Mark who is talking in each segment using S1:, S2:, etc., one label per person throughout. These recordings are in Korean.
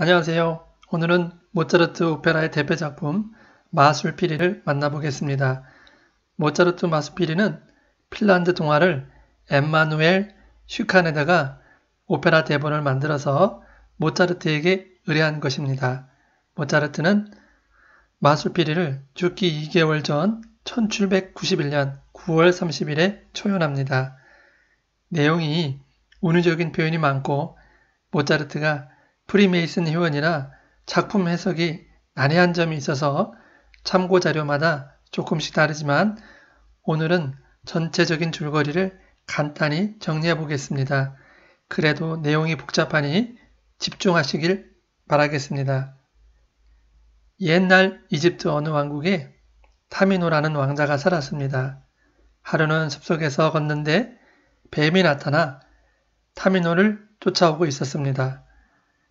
S1: 안녕하세요. 오늘은 모차르트 오페라의 대표 작품 마술피리를 만나보겠습니다. 모차르트 마술피리는 핀란드 동화를 엠마누엘 슈칸에다가 오페라 대본을 만들어서 모차르트에게 의뢰한 것입니다. 모차르트는 마술피리를 죽기 2개월 전 1791년 9월 30일에 초연합니다. 내용이 운우적인 표현이 많고 모차르트가 프리메이슨 회원이라 작품 해석이 난해한 점이 있어서 참고 자료마다 조금씩 다르지만 오늘은 전체적인 줄거리를 간단히 정리해 보겠습니다. 그래도 내용이 복잡하니 집중하시길 바라겠습니다. 옛날 이집트 어느 왕국에 타미노라는 왕자가 살았습니다. 하루는 숲속에서 걷는데 뱀이 나타나 타미노를 쫓아오고 있었습니다.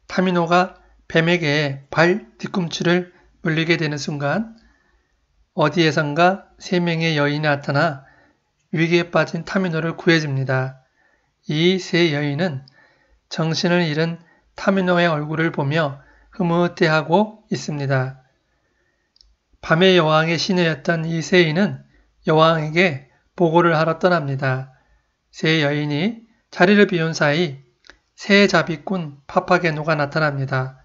S1: 타미노가 뱀에게 발 뒤꿈치를 물리게 되는 순간 어디에선가 세 명의 여인이 나타나 위기에 빠진 타미노를 구해줍니다. 이 세 여인은 정신을 잃은 타미노의 얼굴을 보며 흐뭇해하고 있습니다. 밤의 여왕의 시녀였던 이 세인은 여왕에게 보고를 하러 떠납니다. 세 여인이 자리를 비운 사이 새 자비꾼 파파게노가 나타납니다.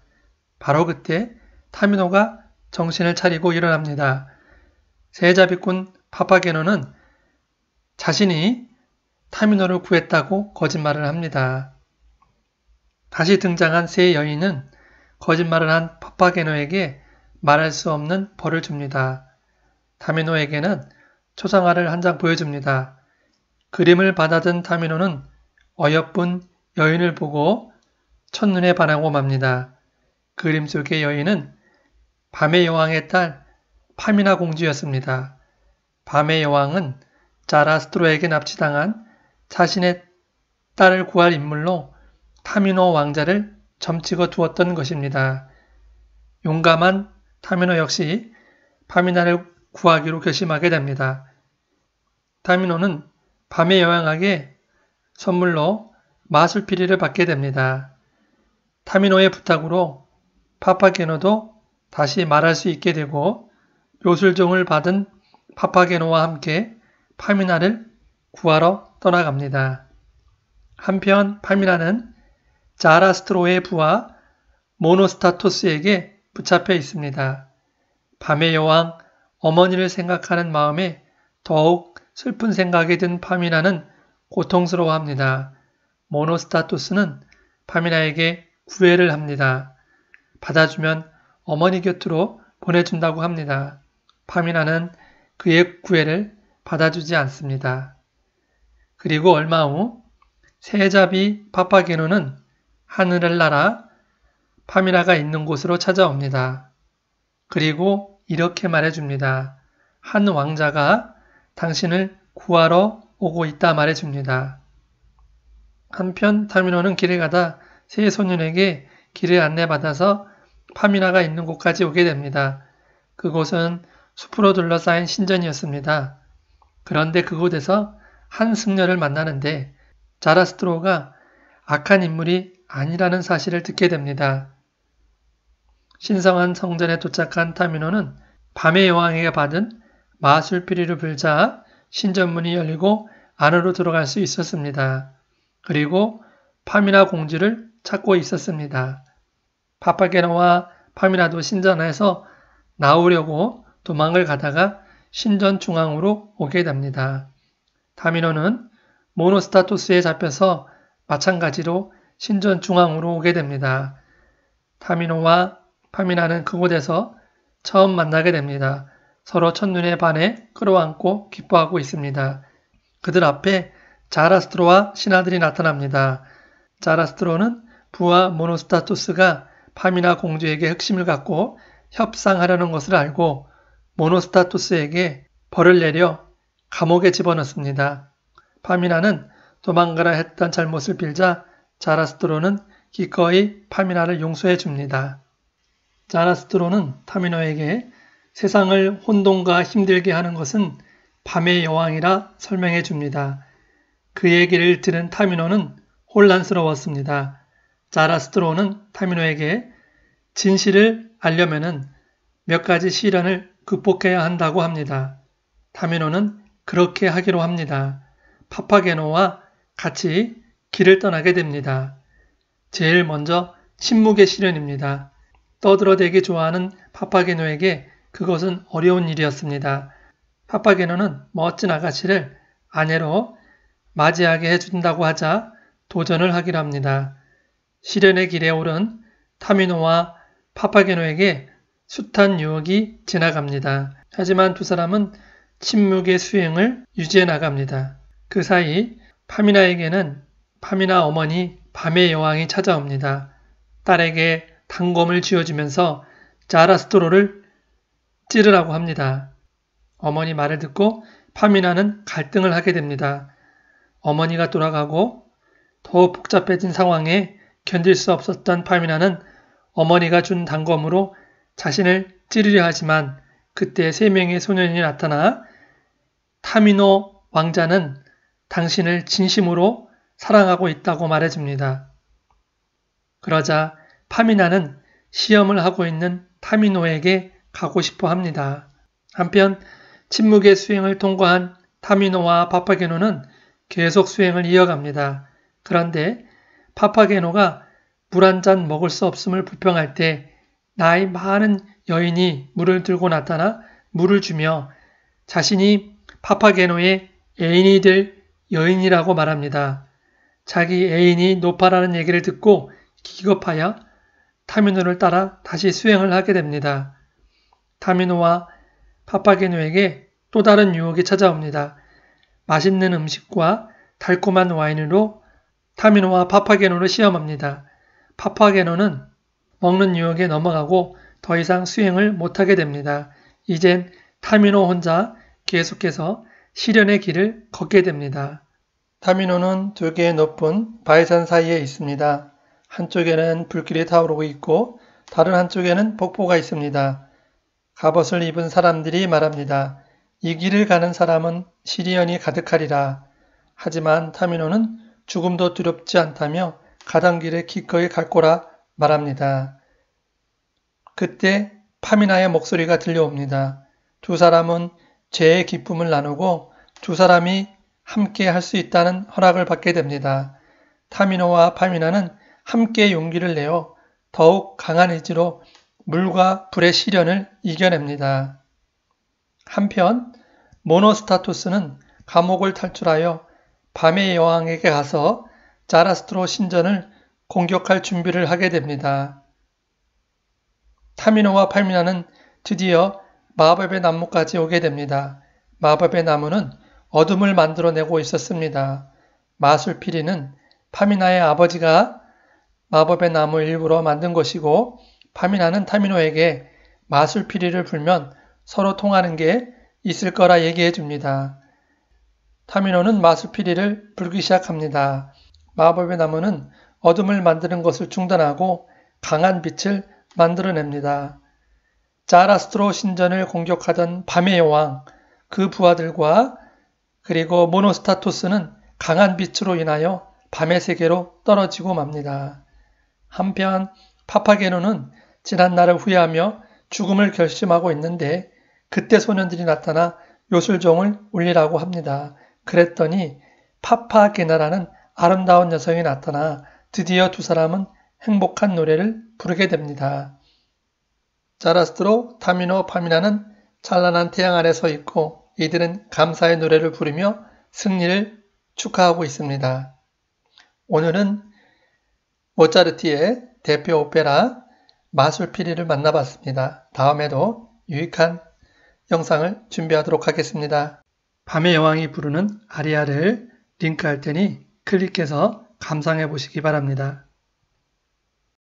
S1: 바로 그때 타미노가 정신을 차리고 일어납니다. 새 자비꾼 파파게노는 자신이 타미노를 구했다고 거짓말을 합니다. 다시 등장한 새 여인은 거짓말을 한 파파게노에게 말할 수 없는 벌을 줍니다. 타미노에게는 초상화를 한 장 보여줍니다. 그림을 받아든 타미노는 어여쁜 여인을 보고 첫눈에 반하고 맙니다. 그림 속의 여인은 밤의 여왕의 딸 파미나 공주였습니다. 밤의 여왕은 자라스트로에게 납치당한 자신의 딸을 구할 인물로 타미노 왕자를 점찍어 두었던 것입니다. 용감한 타미노 역시 파미나를 구하기로 결심하게 됩니다. 타미노는 밤의 여왕에게 선물로 마술피리를 받게 됩니다. 타미노의 부탁으로 파파게노도 다시 말할 수 있게 되고 요술종을 받은 파파게노와 함께 파미나를 구하러 떠나갑니다. 한편 파미나는 자라스트로의 부하 모노스타토스에게 붙잡혀 있습니다. 밤의 여왕 어머니를 생각하는 마음에 더욱 슬픈 생각이 든 파미나는 고통스러워합니다. 모노스타토스는 파미라에게 구애를 합니다. 받아주면 어머니 곁으로 보내준다고 합니다. 파미나는 그의 구애를 받아주지 않습니다. 그리고 얼마 후 새잡이 파파게노는 하늘을 날아 파미라가 있는 곳으로 찾아옵니다. 그리고 이렇게 말해줍니다. 한 왕자가 당신을 구하러 오고 있다 말해줍니다. 한편 타미노는 길에 가다 세 소년에게 길을 안내받아서 파미나가 있는 곳까지 오게 됩니다. 그곳은 숲으로 둘러싸인 신전이었습니다. 그런데 그곳에서 한 승려를 만나는데 자라스트로가 악한 인물이 아니라는 사실을 듣게 됩니다. 신성한 성전에 도착한 타미노는 밤의 여왕에게 받은 마술피리를 불자 신전문이 열리고 안으로 들어갈 수 있었습니다. 그리고 파미나 공주를 찾고 있었습니다. 파파게노와 파미나도 신전에서 나오려고 도망을 가다가 신전 중앙으로 오게 됩니다. 다미노는 모노스타토스에 잡혀서 마찬가지로 신전 중앙으로 오게 됩니다. 타미노와 파미나는 그곳에서 처음 만나게 됩니다. 서로 첫눈에 반해 끌어안고 기뻐하고 있습니다. 그들 앞에 자라스트로와 신하들이 나타납니다. 자라스트로는 부하 모노스타투스가 파미나 공주에게 흑심을 갖고 협상하려는 것을 알고 모노스타투스에게 벌을 내려 감옥에 집어넣습니다. 파미나는 도망가라 했던 잘못을 빌자 자라스트로는 기꺼이 파미나를 용서해 줍니다. 자라스트로는 타미노에게 세상을 혼돈과 힘들게 하는 것은 밤의 여왕이라 설명해 줍니다. 그 얘기를 들은 타미노는 혼란스러웠습니다. 자라스트로는 타미노에게 진실을 알려면몇 가지 시련을 극복해야 한다고 합니다. 타미노는 그렇게 하기로 합니다. 파파게노와 같이 길을 떠나게 됩니다. 제일 먼저 침묵의 시련입니다. 떠들어대기 좋아하는 파파게노에게 그것은 어려운 일이었습니다. 파파게노는 멋진 아가씨를 아내로 맞이하게 해준다고 하자 도전을 하기로 합니다. 시련의 길에 오른 타미노와 파파게노에게 숱한 유혹이 지나갑니다. 하지만 두 사람은 침묵의 수행을 유지해 나갑니다. 그 사이 파미나에게는 파미나 어머니 밤의 여왕이 찾아옵니다. 딸에게 단검을 쥐어주면서 자라스토로를 찌르라고 합니다. 어머니 말을 듣고 파미나는 갈등을 하게 됩니다. 어머니가 돌아가고 더 복잡해진 상황에 견딜 수 없었던 파미나는 어머니가 준 단검으로 자신을 찌르려 하지만 그때 세 명의 소년이 나타나 타미노 왕자는 당신을 진심으로 사랑하고 있다고 말해줍니다. 그러자 파미나는 시험을 하고 있는 타미노에게 가고 싶어 합니다. 한편 침묵의 수행을 통과한 타미노와 바파게노는 계속 수행을 이어갑니다. 그런데 파파게노가 물 한 잔 먹을 수 없음을 불평할 때 나이 많은 여인이 물을 들고 나타나 물을 주며 자신이 파파게노의 애인이 될 여인이라고 말합니다. 자기 애인이 노파라는 얘기를 듣고 기겁하여 타미노를 따라 다시 수행을 하게 됩니다. 타미노와 파파게노에게 또 다른 유혹이 찾아옵니다. 맛있는 음식과 달콤한 와인으로 타미노와 파파게노를 시험합니다. 파파게노는 먹는 유혹에 넘어가고 더 이상 수행을 못하게 됩니다. 이젠 타미노 혼자 계속해서 시련의 길을 걷게 됩니다. 타미노는 두 개의 높은 바위산 사이에 있습니다. 한쪽에는 불길이 타오르고 있고 다른 한쪽에는 폭포가 있습니다. 갑옷을 입은 사람들이 말합니다. 이 길을 가는 사람은 시리언이 가득하리라. 하지만 타미노는 죽음도 두렵지 않다며 가던 길에 기꺼이 갈 거라 말합니다. 그때 파미나의 목소리가 들려옵니다. 두 사람은 죄의 기쁨을 나누고 두 사람이 함께 할 수 있다는 허락을 받게 됩니다. 타미노와 파미나는 함께 용기를 내어 더욱 강한 의지로 물과 불의 시련을 이겨냅니다. 한편 모노스타토스는 감옥을 탈출하여 밤의 여왕에게 가서 자라스트로 신전을 공격할 준비를 하게 됩니다. 타미노와 팔미나는 드디어 마법의 나무까지 오게 됩니다. 마법의 나무는 어둠을 만들어내고 있었습니다. 마술피리는 파미나의 아버지가 마법의 나무 일부러 만든 것이고 파미나는 타미노에게 마술피리를 불면 서로 통하는 게 있을 거라 얘기해 줍니다. 타미노는 마수피리를 불기 시작합니다. 마법의 나무는 어둠을 만드는 것을 중단하고 강한 빛을 만들어냅니다. 자라스트로 신전을 공격하던 밤의 여왕, 그 부하들과 그리고 모노스타토스는 강한 빛으로 인하여 밤의 세계로 떨어지고 맙니다. 한편 파파게노는 지난 날을 후회하며 죽음을 결심하고 있는데 그때 소년들이 나타나 요술종을 울리라고 합니다. 그랬더니 파파 게나라는 아름다운 여성이 나타나 드디어 두 사람은 행복한 노래를 부르게 됩니다. 자라스트로 타미노 파미나는 찬란한 태양 아래 서 있고 이들은 감사의 노래를 부르며 승리를 축하하고 있습니다. 오늘은 모차르티의 대표 오페라 마술피리를 만나봤습니다. 다음에도 유익한 영상을 준비하도록 하겠습니다. 밤의 여왕이 부르는 아리아를 링크할 테니 클릭해서 감상해 보시기 바랍니다.